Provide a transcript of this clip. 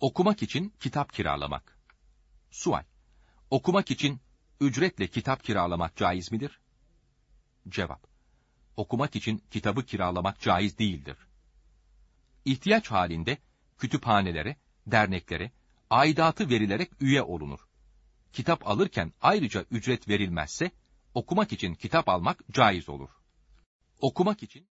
Okumak için kitap kiralamak. Sual. Okumak için ücretle kitap kiralamak caiz midir? Cevap. Okumak için kitabı kiralamak caiz değildir. İhtiyaç halinde kütüphanelere, derneklere, aidatı verilerek üye olunur. Kitap alırken ayrıca ücret verilmezse, okumak için kitap almak caiz olur. Okumak için